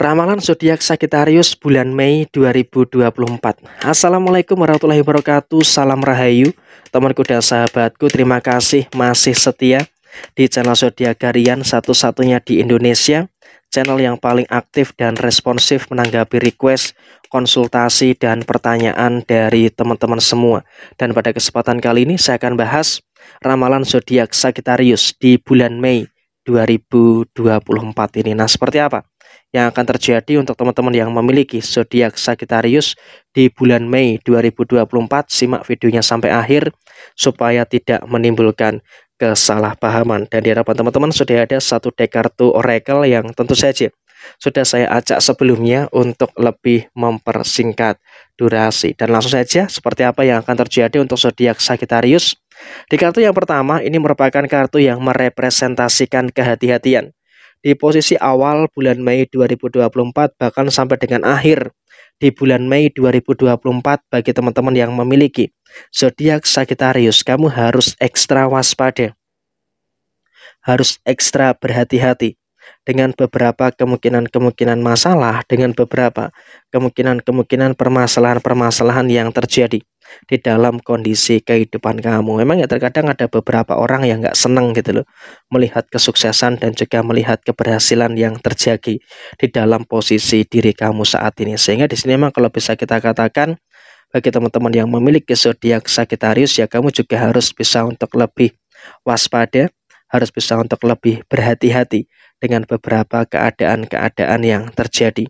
Ramalan zodiak Sagittarius bulan Mei 2024. Assalamualaikum warahmatullahi wabarakatuh. Salam rahayu, temanku dan sahabatku. Terima kasih masih setia di channel zodiak Garian satu-satunya di Indonesia. Channel yang paling aktif dan responsif menanggapi request, konsultasi dan pertanyaan dari teman-teman semua. Dan pada kesempatan kali ini saya akan bahas ramalan zodiak Sagittarius di bulan Mei 2024 ini. Nah, seperti apa? yang akan terjadi untuk teman-teman yang memiliki zodiak Sagittarius di bulan Mei 2024. Simak videonya sampai akhir supaya tidak menimbulkan kesalahpahaman. Dan diharapkan teman-teman sudah ada satu deck kartu oracle yang tentu saja sudah saya ajak sebelumnya untuk lebih mempersingkat durasi. Dan langsung saja seperti apa yang akan terjadi untuk zodiak Sagittarius. Di kartu yang pertama ini merupakan kartu yang merepresentasikan kehati-hatian di posisi awal bulan Mei 2024 bahkan sampai dengan akhir di bulan Mei 2024 bagi teman-teman yang memiliki zodiak Sagittarius kamu harus ekstra waspada harus ekstra berhati-hati dengan beberapa kemungkinan-kemungkinan masalah dengan beberapa kemungkinan-kemungkinan permasalahan-permasalahan yang terjadi di dalam kondisi kehidupan kamu. Memang ya terkadang ada beberapa orang yang nggak seneng gitu loh melihat kesuksesan dan juga melihat keberhasilan yang terjadi di dalam posisi diri kamu saat ini. Sehingga di sini memang kalau bisa kita katakan bagi teman-teman yang memiliki zodiak Sagittarius ya kamu juga harus bisa untuk lebih waspada, harus bisa untuk lebih berhati-hati dengan beberapa keadaan-keadaan yang terjadi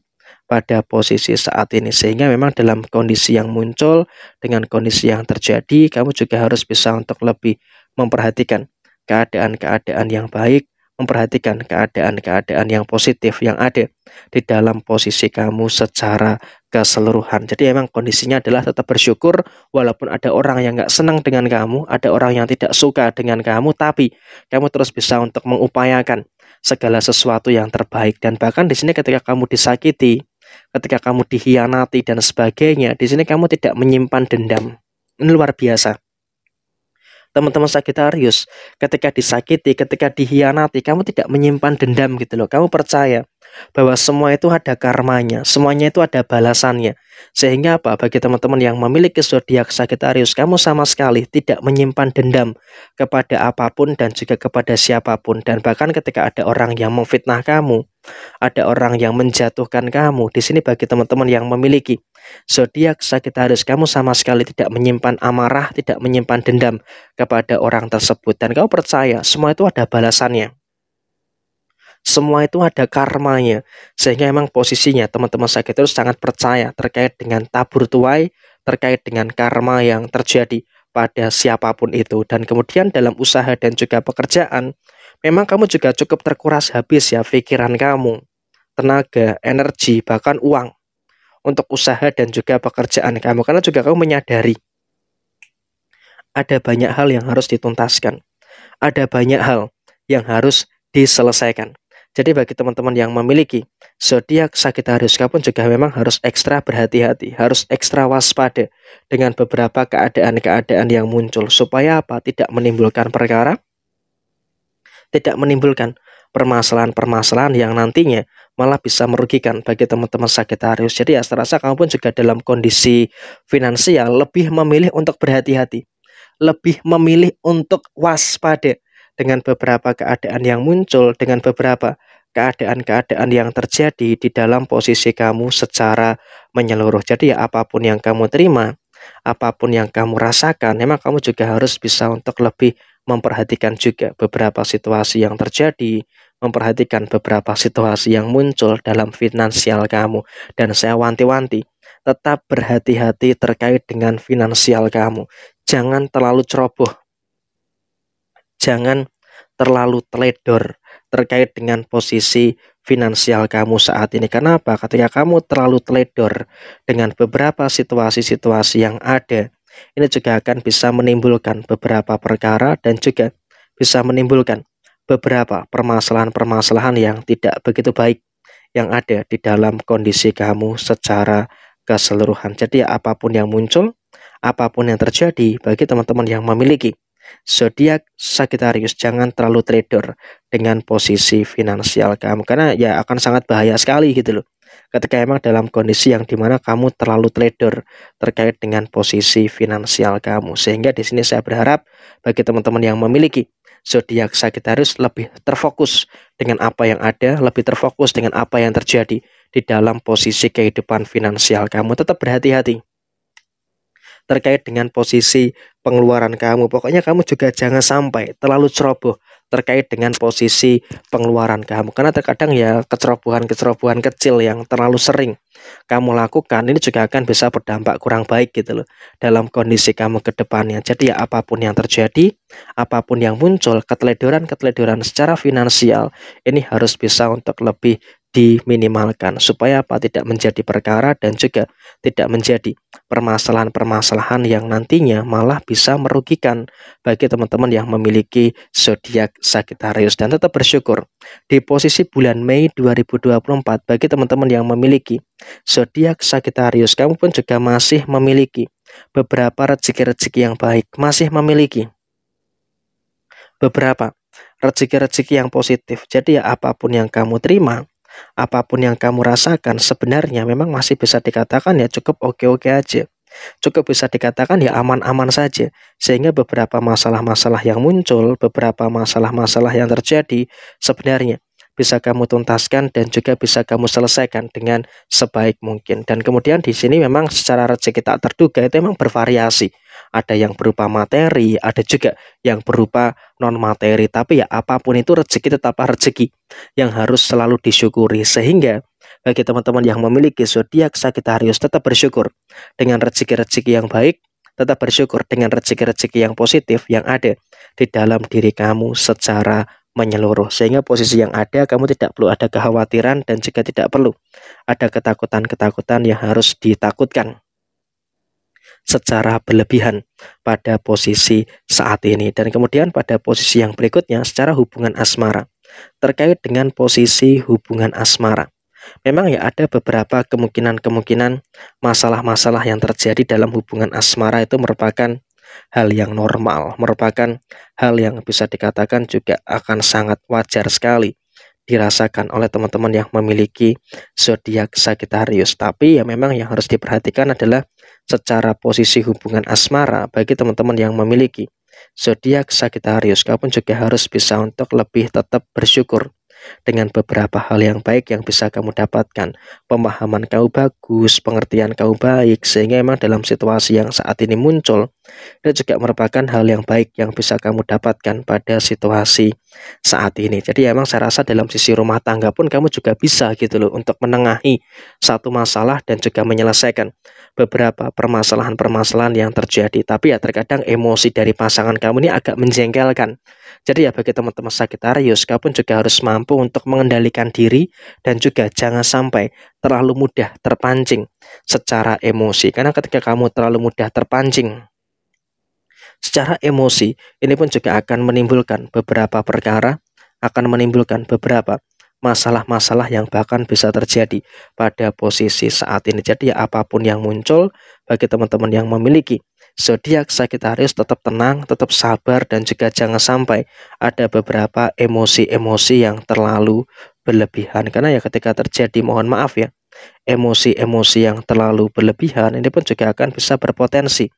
pada posisi saat ini sehingga memang dalam kondisi yang muncul dengan kondisi yang terjadi kamu juga harus bisa untuk lebih memperhatikan keadaan-keadaan yang baik memperhatikan keadaan-keadaan yang positif yang ada di dalam posisi kamu secara keseluruhan jadi memang kondisinya adalah tetap bersyukur walaupun ada orang yang nggak senang dengan kamu ada orang yang tidak suka dengan kamu tapi kamu terus bisa untuk mengupayakan segala sesuatu yang terbaik dan bahkan di sini ketika kamu disakiti ketika kamu dihianati dan sebagainya, di sini kamu tidak menyimpan dendam. Ini luar biasa. Teman-teman Sagittarius, ketika disakiti, ketika dihianati, kamu tidak menyimpan dendam gitu loh. Kamu percaya bahwa semua itu ada karmanya, semuanya itu ada balasannya. Sehingga apa? Bagi teman-teman yang memiliki zodiak Sagittarius, kamu sama sekali tidak menyimpan dendam kepada apapun dan juga kepada siapapun. Dan bahkan ketika ada orang yang memfitnah kamu, ada orang yang menjatuhkan kamu. Di sini bagi teman-teman yang memiliki zodiak Sagittarius, kamu sama sekali tidak menyimpan amarah, tidak menyimpan dendam kepada orang tersebut. Dan kau percaya semua itu ada balasannya semua itu ada karmanya. Sehingga memang posisinya teman-teman saya itu sangat percaya terkait dengan tabur tuai, terkait dengan karma yang terjadi pada siapapun itu. Dan kemudian dalam usaha dan juga pekerjaan, memang kamu juga cukup terkuras habis ya pikiran kamu, tenaga, energi, bahkan uang untuk usaha dan juga pekerjaan kamu. Karena juga kamu menyadari ada banyak hal yang harus dituntaskan. Ada banyak hal yang harus diselesaikan. Jadi bagi teman-teman yang memiliki zodiak Sagittarius pun juga memang harus ekstra berhati-hati, harus ekstra waspada dengan beberapa keadaan-keadaan yang muncul supaya apa? Tidak menimbulkan perkara tidak menimbulkan permasalahan-permasalahan yang nantinya malah bisa merugikan bagi teman-teman Sagittarius. Jadi ya terasa kamu pun juga dalam kondisi finansial lebih memilih untuk berhati-hati, lebih memilih untuk waspada dengan beberapa keadaan yang muncul, dengan beberapa keadaan-keadaan yang terjadi di dalam posisi kamu secara menyeluruh. Jadi ya apapun yang kamu terima, apapun yang kamu rasakan, memang kamu juga harus bisa untuk lebih memperhatikan juga beberapa situasi yang terjadi, memperhatikan beberapa situasi yang muncul dalam finansial kamu. Dan saya wanti-wanti, tetap berhati-hati terkait dengan finansial kamu. Jangan terlalu ceroboh jangan terlalu teledor terkait dengan posisi finansial kamu saat ini. Kenapa? Ketika kamu terlalu teledor dengan beberapa situasi-situasi yang ada, ini juga akan bisa menimbulkan beberapa perkara dan juga bisa menimbulkan beberapa permasalahan-permasalahan yang tidak begitu baik yang ada di dalam kondisi kamu secara keseluruhan. Jadi apapun yang muncul, apapun yang terjadi bagi teman-teman yang memiliki zodiak Sagittarius jangan terlalu trader dengan posisi finansial kamu karena ya akan sangat bahaya sekali gitu loh ketika emang dalam kondisi yang dimana kamu terlalu trader terkait dengan posisi finansial kamu sehingga di sini saya berharap bagi teman-teman yang memiliki zodiak Sagittarius lebih terfokus dengan apa yang ada lebih terfokus dengan apa yang terjadi di dalam posisi kehidupan finansial kamu tetap berhati-hati terkait dengan posisi pengeluaran kamu. Pokoknya kamu juga jangan sampai terlalu ceroboh terkait dengan posisi pengeluaran kamu. Karena terkadang ya kecerobohan-kecerobohan kecil yang terlalu sering kamu lakukan ini juga akan bisa berdampak kurang baik gitu loh dalam kondisi kamu ke depannya. Jadi ya apapun yang terjadi, apapun yang muncul, keteledoran-keteledoran secara finansial ini harus bisa untuk lebih diminimalkan supaya apa tidak menjadi perkara dan juga tidak menjadi permasalahan-permasalahan yang nantinya malah bisa merugikan bagi teman-teman yang memiliki zodiak Sagittarius dan tetap bersyukur di posisi bulan Mei 2024 bagi teman-teman yang memiliki zodiak Sagittarius kamu pun juga masih memiliki beberapa rezeki-rezeki yang baik masih memiliki beberapa rezeki-rezeki yang positif. Jadi ya apapun yang kamu terima, apapun yang kamu rasakan sebenarnya memang masih bisa dikatakan ya cukup oke-oke aja. Cukup bisa dikatakan ya aman-aman saja, sehingga beberapa masalah-masalah yang muncul, beberapa masalah-masalah yang terjadi sebenarnya bisa kamu tuntaskan dan juga bisa kamu selesaikan dengan sebaik mungkin. Dan kemudian di sini memang secara rezeki tak terduga itu memang bervariasi. Ada yang berupa materi, ada juga yang berupa non materi. Tapi ya apapun itu rezeki tetap rezeki yang harus selalu disyukuri sehingga bagi teman-teman yang memiliki zodiak Sagittarius tetap bersyukur dengan rezeki-rezeki yang baik tetap bersyukur dengan rezeki-rezeki yang positif yang ada di dalam diri kamu secara menyeluruh sehingga posisi yang ada kamu tidak perlu ada kekhawatiran dan juga tidak perlu ada ketakutan-ketakutan yang harus ditakutkan secara berlebihan pada posisi saat ini dan kemudian pada posisi yang berikutnya secara hubungan asmara terkait dengan posisi hubungan asmara Memang ya ada beberapa kemungkinan-kemungkinan masalah-masalah yang terjadi dalam hubungan asmara itu merupakan hal yang normal, merupakan hal yang bisa dikatakan juga akan sangat wajar sekali dirasakan oleh teman-teman yang memiliki zodiak Sagittarius. Tapi ya memang yang harus diperhatikan adalah secara posisi hubungan asmara bagi teman-teman yang memiliki zodiak Sagittarius, pun juga harus bisa untuk lebih tetap bersyukur dengan beberapa hal yang baik yang bisa kamu dapatkan. Pemahaman kau bagus, pengertian kau baik, sehingga memang dalam situasi yang saat ini muncul, itu juga merupakan hal yang baik yang bisa kamu dapatkan pada situasi saat ini. Jadi emang saya rasa dalam sisi rumah tangga pun kamu juga bisa gitu loh untuk menengahi satu masalah dan juga menyelesaikan beberapa permasalahan-permasalahan yang terjadi. Tapi ya terkadang emosi dari pasangan kamu ini agak menjengkelkan. Jadi ya bagi teman-teman Sagittarius, kamu pun juga harus mampu untuk mengendalikan diri dan juga jangan sampai terlalu mudah terpancing secara emosi. Karena ketika kamu terlalu mudah terpancing Secara emosi, ini pun juga akan menimbulkan beberapa perkara, akan menimbulkan beberapa masalah-masalah yang bahkan bisa terjadi pada posisi saat ini. Jadi ya apapun yang muncul bagi teman-teman yang memiliki zodiak Sagittarius tetap tenang, tetap sabar dan juga jangan sampai ada beberapa emosi-emosi yang terlalu berlebihan karena ya ketika terjadi mohon maaf ya emosi-emosi yang terlalu berlebihan ini pun juga akan bisa berpotensi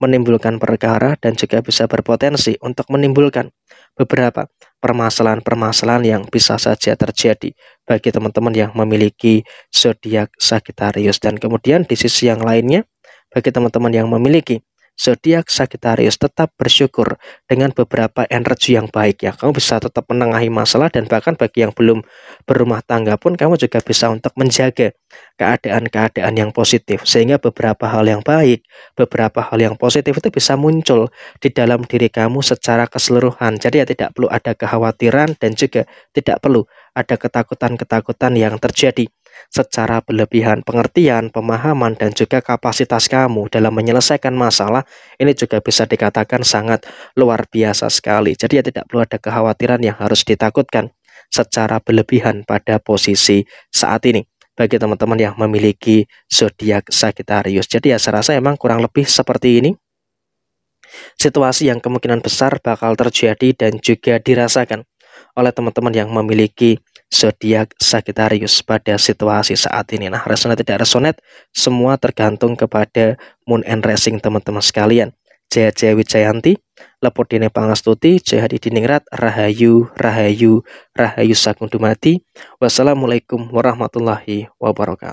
menimbulkan perkara dan juga bisa berpotensi untuk menimbulkan beberapa permasalahan-permasalahan yang bisa saja terjadi bagi teman-teman yang memiliki zodiak Sagittarius dan kemudian di sisi yang lainnya bagi teman-teman yang memiliki zodiak Sagittarius tetap bersyukur dengan beberapa energi yang baik ya. Kamu bisa tetap menengahi masalah dan bahkan bagi yang belum berumah tangga pun kamu juga bisa untuk menjaga keadaan-keadaan yang positif sehingga beberapa hal yang baik, beberapa hal yang positif itu bisa muncul di dalam diri kamu secara keseluruhan. Jadi ya tidak perlu ada kekhawatiran dan juga tidak perlu ada ketakutan-ketakutan yang terjadi secara berlebihan pengertian, pemahaman, dan juga kapasitas kamu dalam menyelesaikan masalah ini juga bisa dikatakan sangat luar biasa sekali. Jadi ya tidak perlu ada kekhawatiran yang harus ditakutkan secara berlebihan pada posisi saat ini bagi teman-teman yang memiliki zodiak Sagittarius. Jadi ya saya rasa emang kurang lebih seperti ini situasi yang kemungkinan besar bakal terjadi dan juga dirasakan oleh teman-teman yang memiliki zodiak Sagittarius pada situasi saat ini. Nah, resonate tidak resonate semua tergantung kepada moon and rising teman-teman sekalian. Jaya Wijayanti, Lepodine Pangastuti, Jayadi Diningrat, Rahayu, Rahayu, Rahayu Sakundumati. Wassalamualaikum warahmatullahi wabarakatuh.